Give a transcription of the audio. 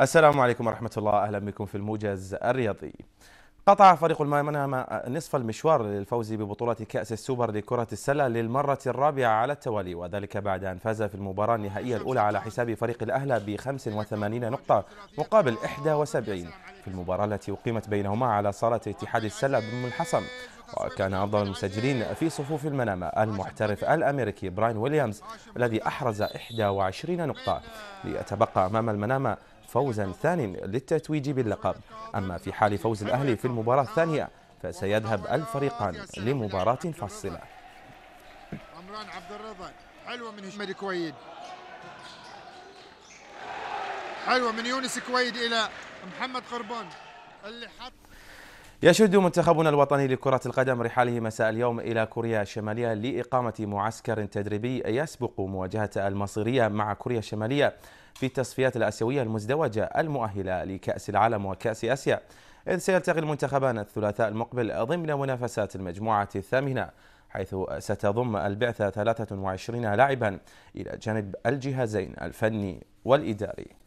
السلام عليكم ورحمة الله أهلا بكم في الموجز الرياضي قطع فريق الميمنة نصف المشوار للفوز ببطولة كأس السوبر لكرة السلة للمرة الرابعة على التوالي وذلك بعد أن فاز في المباراة النهائية الأولى على حساب فريق الأهلة ب 85 نقطة مقابل 71 في المباراة التي أقيمت بينهما على صالة اتحاد السلة بأم الحصن وكان أفضل المسجلين في صفوف المنامة المحترف الأمريكي براين ويليامز الذي أحرز 21 نقطة ليتبقى أمام المنامة فوزا ثانيا للتتويج باللقب أما في حال فوز الأهلي في المباراة الثانية فسيذهب الفريقان لمباراة فاصلة عمران عبد الرضا حلوة من هشام كويد حلوة من يونس كويد إلى محمد قربان اللي حط يشد منتخبنا الوطني لكرة القدم رحاله مساء اليوم إلى كوريا الشمالية لإقامة معسكر تدريبي يسبق مواجهة المصيرية مع كوريا الشمالية في التصفيات الآسيوية المزدوجة المؤهلة لكأس العالم وكأس آسيا إذ سيلتقي المنتخبان الثلاثاء المقبل ضمن منافسات المجموعة الثامنة حيث ستضم البعثة 23 لاعبا إلى جانب الجهازين الفني والإداري